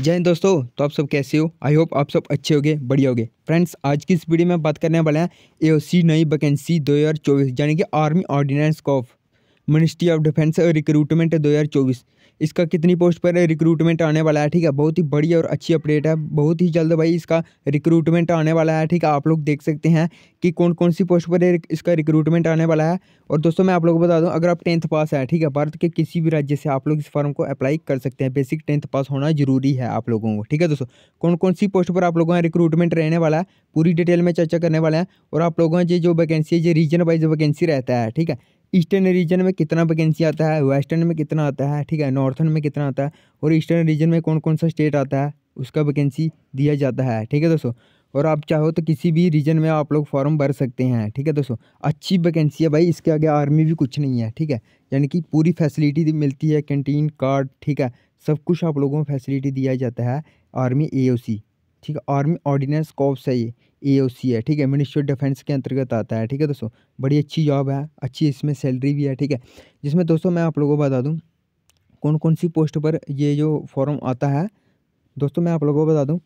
जय हिंद दोस्तों तो आप सब कैसे हो आई होप आप सब अच्छे होगे बढ़िया होगे फ्रेंड्स आज की इस वीडियो में बात करने वाले हैं एओसी नई वैकेंसी 2024 यानी कि army ordnance corps ministry of defence recruitment 2024 इसका कितनी पोस्ट पर रिक्रूटमेंट आने वाला है ठीक है बहुत ही बड़ी और अच्छी अपडेट है बहुत ही जल्द भाई इसका रिक्रूटमेंट आने वाला है ठीक है आप लोग देख सकते हैं कि कौन कौन सी पोस्ट पर इसका रिक्रूटमेंट आने वाला है और दोस्तों मैं आप लोगों को बता दूं अगर आप टेंथ पास है ठीक है भारत के किसी भी राज्य से आप लोग इस फॉर्म को अप्लाई कर सकते हैं बेसिक टेंथ पास होना जरूरी है आप लोगों को ठीक है दोस्तों कौन कौन सी पोस्ट पर आप लोगों का रिक्रूटमेंट रहने वाला है पूरी डिटेल में चर्चा करने वाला है और आप लोगों का जो वैकेंसी है ये रीजन वाइज वैकेंसी रहता है ठीक है ईस्टर्न रीजन में कितना वैकेंसी आता है वेस्टर्न में कितना आता है ठीक है नॉर्थन में कितना आता है और ईस्टर्न रीजन में कौन कौन सा स्टेट आता है उसका वैकेंसी दिया जाता है ठीक है दोस्तों और आप चाहो तो किसी भी रीजन में आप लोग फॉर्म भर सकते हैं ठीक है दोस्तों अच्छी वैकेंसी है भाई इसके आगे आर्मी भी कुछ नहीं है ठीक है यानी कि पूरी फैसिलिटी मिलती है कैंटीन कार्ड ठीक है सब कुछ आप लोगों को फैसिलिटी दिया जाता है आर्मी ए ओ सी ठीक है आर्मी ऑर्डिनेंस कॉप्स है ये ए है ठीक है मिनिस्ट्री ऑफ डिफेंस के अंतर्गत आता है ठीक है दोस्तों बड़ी अच्छी जॉब है अच्छी इसमें सैलरी भी है ठीक है जिसमें दोस्तों मैं आप लोगों को बता दूँ कौन कौन सी पोस्ट पर ये जो फॉर्म आता है दोस्तों मैं आप लोगों को बता दूँ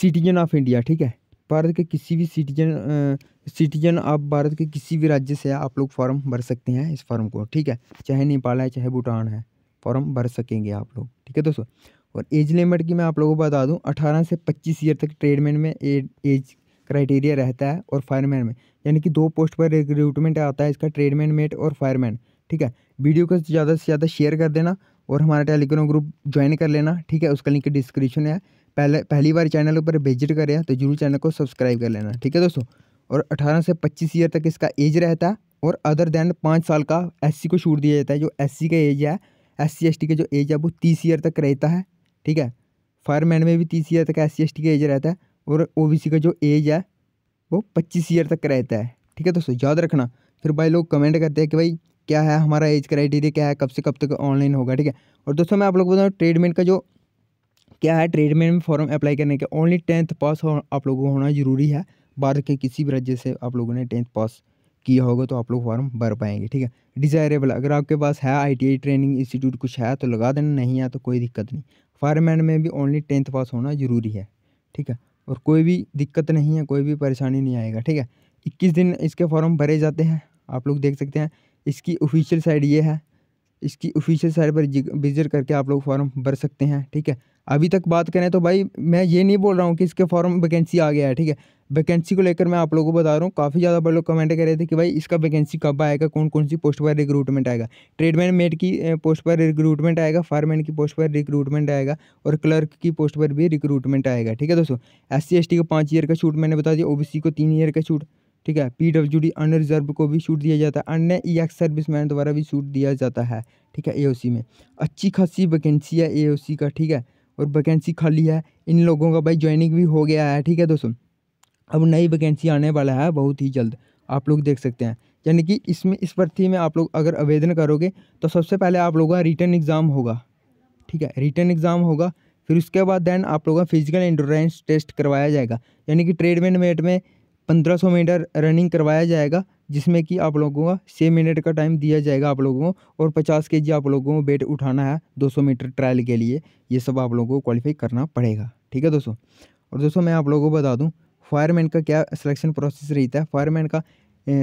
सिटीजन ऑफ इंडिया ठीक है भारत के किसी भी सिटीजन सिटीजन आप भारत के किसी भी राज्य से आप लोग फॉर्म भर सकते हैं इस फॉर्म को ठीक है चाहे नेपाल है चाहे भूटान है फॉर्म भर सकेंगे आप लोग ठीक है दोस्तों और एज लिमिट की मैं आप लोगों को बता दूं 18 से 25 ईयर तक ट्रेडमैन में एज क्राइटेरिया रहता है और फायरमैन में यानी कि दो पोस्ट पर रिक्रूटमेंट आता है इसका ट्रेडमैन मेट और फायरमैन ठीक है वीडियो को ज़्यादा से ज़्यादा शेयर कर देना और हमारा टेलीग्राम ग्रुप ज्वाइन कर लेना ठीक है उसका लिंक डिस्क्रिप्शन है पहले पहली बार चैनल पर विजिट करें तो जरूर चैनल को सब्सक्राइब कर लेना ठीक है दोस्तों और अठारह से पच्चीस ईयर तक इसका एज रहता है और अदर देन पाँच साल का एस को छूट दिया जाता है जो एस का एज है एस सी के जो एज है वो तीस ईयर तक रहता है ठीक है फायरमैन में भी तीस ईयर तक एस सी का एज रहता है और ओ का जो एज है वो पच्चीस ईयर तक रहता है ठीक है दोस्तों याद रखना फिर भाई लोग कमेंट करते हैं कि भाई क्या है हमारा एज क्राइटेरिया क्या है कब से कब तक ऑनलाइन होगा ठीक है और दोस्तों मैं आप लोग को बताऊँ ट्रेडमेंट का जो क्या है ट्रेडमेंट में फॉर्म अप्लाई करने के ओनली टेंथ पास हो आप लोगों को होना ज़रूरी है बाद के किसी भी राज्य से आप लोगों ने टेंथ पास किया होगा तो आप लोग फॉर्म भर पाएंगे ठीक है डिज़ायरेबल अगर आपके पास है आईटीआई ट्रेनिंग इंस्टीट्यूट कुछ है तो लगा देना नहीं है तो कोई दिक्कत नहीं फायरमैन में भी ओनली टेंथ पास होना ज़रूरी है ठीक है और कोई भी दिक्कत नहीं है कोई भी परेशानी नहीं आएगा ठीक है इक्कीस दिन इसके फॉर्म भरे जाते हैं आप लोग देख सकते हैं इसकी ऑफिशियल साइड ये है इसकी ऑफिशियल साइड पर विजिट करके आप लोग फॉर्म भर सकते हैं ठीक है अभी तक बात करें तो भाई मैं ये नहीं बोल रहा हूँ कि इसके फॉर्म वैकेंसी आ गया है ठीक है वैकेंसी को लेकर मैं आप लोगों को बता रहा हूँ काफ़ी ज़्यादा बड़े लोग कमेंट कर रहे थे कि भाई इसका वैकेंसी कब आएगा कौन कौन सी पोस्ट पर रिक्रूटमेंट आएगा ट्रेडमैन मेड की पोस्ट पर रिक्रूटमेंट आएगा फार्मेन की पोस्ट पर रिक्रूटमेंट आएगा और क्लर्क की पोस्ट पर भी रिक्रूटमेंट आएगा ठीक है दोस्तों एस सी को पाँच ईयर का छूट मैंने बता दिया ओ को तीन ईयर का छूट ठीक है P W D unreserved reserve को भी छूट दिया जाता है अन्य ई एक्स सर्विस मैन द्वारा भी छूट दिया जाता है ठीक है ए ओ सी में अच्छी खासी वैकेंसी है ए ओ सी का ठीक है और वैकेंसी खाली है इन लोगों का भाई ज्वाइनिंग भी हो गया है ठीक है दोस्तों अब नई वैकेंसी आने वाला है बहुत ही जल्द आप लोग देख सकते हैं यानी कि इसमें इस भर्ती में आप लोग अगर आवेदन करोगे तो सबसे पहले आप लोगों का रिटर्न एग्ज़ाम होगा ठीक है रिटर्न एग्ज़ाम होगा फिर उसके बाद दैन आप लोगों का फिजिकल इंडोरेंस टेस्ट करवाया जाएगा यानी कि ट्रेडमेंट मेट में पंद्रह सौ मीटर रनिंग करवाया जाएगा जिसमें कि आप लोगों का छः मिनट का टाइम दिया जाएगा आप लोगों को और पचास के जी आप लोगों को वेट उठाना है दो सौ मीटर ट्रायल के लिए ये सब आप लोगों को क्वालिफाई करना पड़ेगा ठीक है दोस्तों और दोस्तों मैं आप लोगों को बता दूँ फायरमैन का क्या सिलेक्शन प्रोसेस रहता है फायरमैन का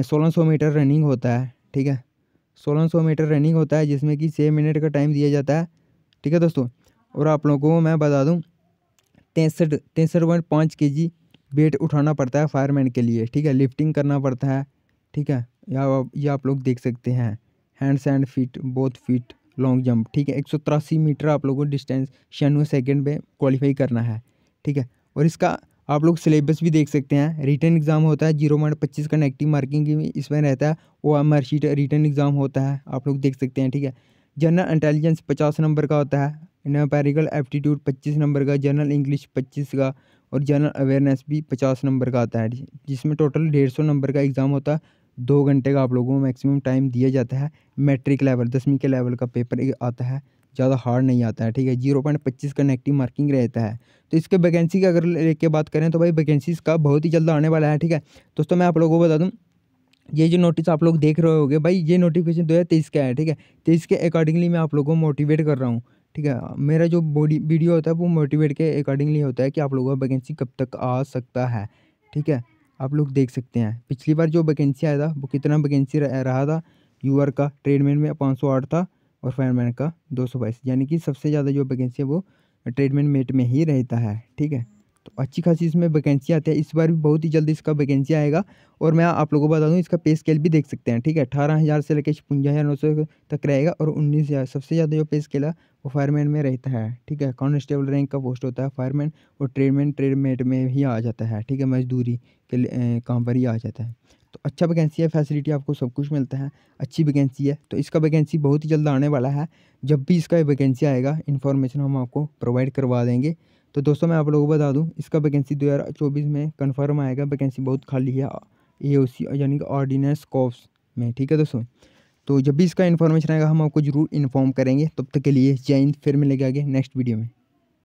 सोलह सौ मीटर रनिंग होता है ठीक है सोलह सौ मीटर रनिंग होता है जिसमें कि छः मिनट का टाइम दिया जाता है ठीक है दोस्तों और आप लोगों को मैं बता दूँ तिरसठ तिरसठ पॉइंट पाँच के जी वेट उठाना पड़ता है फायरमैन के लिए ठीक है लिफ्टिंग करना पड़ता है ठीक है या ये आप लोग देख सकते हैं hand and feet both feet long jump ठीक है एक सौ तिरासी मीटर आप लोगों को डिस्टेंस छियानवे सेकेंड में क्वालिफाई करना है ठीक है और इसका आप लोग सिलेबस भी देख सकते हैं रिटर्न एग्ज़ाम होता है जीरो पॉइंट पच्चीस का नेगेटिव मार्किंग इसमें रहता है O M R sheet written exam होता है आप लोग देख सकते हैं ठीक है जनरल इंटेलिजेंस पचास नंबर का होता है नोपेरिकल एप्टीट्यूड पच्चीस नंबर का जनरल इंग्लिश पच्चीस का और जनरल अवेयरनेस भी पचास नंबर का आता है जिसमें टोटल डेढ़ सौ नंबर का एग्ज़ाम होता है दो घंटे का आप लोगों को मैक्सिमम टाइम दिया जाता है मैट्रिक लेवल दसवीं के लेवल का पेपर आता है ज़्यादा हार्ड नहीं आता है ठीक है जीरो पॉइंट पच्चीस का नेगेटिव मार्किंग रहता है तो इसके वैकेंसी की अगर लेके बात करें तो भाई वैकेंसीज का बहुत ही जल्द आने वाला है ठीक है दोस्तों मैं आप लोगों को बता दूँ ये जो नोटिस आप लोग देख रहे होगे भाई ये नोटिफिकेशन दो हज़ार तेईस का है ठीक है तेईस के अकॉर्डिंगली मैं आप लोगों को मोटिवेट कर रहा हूँ ठीक है मेरा जो बॉडी वीडियो होता है वो मोटिवेट के अकॉर्डिंगली होता है कि आप लोगों का वैकेंसी कब तक आ सकता है ठीक है आप लोग देख सकते हैं पिछली बार जो वैकेंसी आया था वो कितना वैकेंसी रहा था यूआर का ट्रेडमैन में पाँच सौ आठ था और फायरमैन का दो सौ बाईस यानी कि सबसे ज़्यादा जो वैकेंसी है वो ट्रेडमैन मेट में ही रहता है ठीक है तो अच्छी खासी इसमें वैकेंसी आती है इस बार भी बहुत ही जल्दी इसका वैकेंसी आएगा और मैं आप लोगों को बता दूँ इसका पे स्केल भी देख सकते हैं ठीक है अठारह हज़ार से लेकर छपुंजा हज़ार नौ सौ तक रहेगा और उन्नीस हज़ार सबसे ज़्यादा जो पे स्केल है वो फायरमैन में रहता है ठीक है कॉन्स्टेबल रैंक का पोस्ट होता है फायरमैन और ट्रेडमैन ट्रेडमेट में ही आ जाता है ठीक है मजदूरी के काम पर ही आ जाता है तो अच्छा वैकेंसी है फैसिलिटी आपको सब कुछ मिलता है अच्छी वैकेंसी है तो इसका वैकेंसी बहुत ही जल्द आने वाला है जब भी इसका वैकेंसी आएगा इन्फॉर्मेशन हम आपको प्रोवाइड करवा देंगे तो दोस्तों मैं आप लोगों को बता दूं इसका वैकेंसी 2024 में कंफर्म आएगा वैकेंसी बहुत खाली है ए यानी कि ऑर्डिनेंस कॉप्स में ठीक है दोस्तों तो जब भी इसका इन्फॉर्मेशन आएगा हम आपको ज़रूर इन्फॉर्म करेंगे तब तक के लिए जय हिंद फिर मिलेगा आगे नेक्स्ट वीडियो में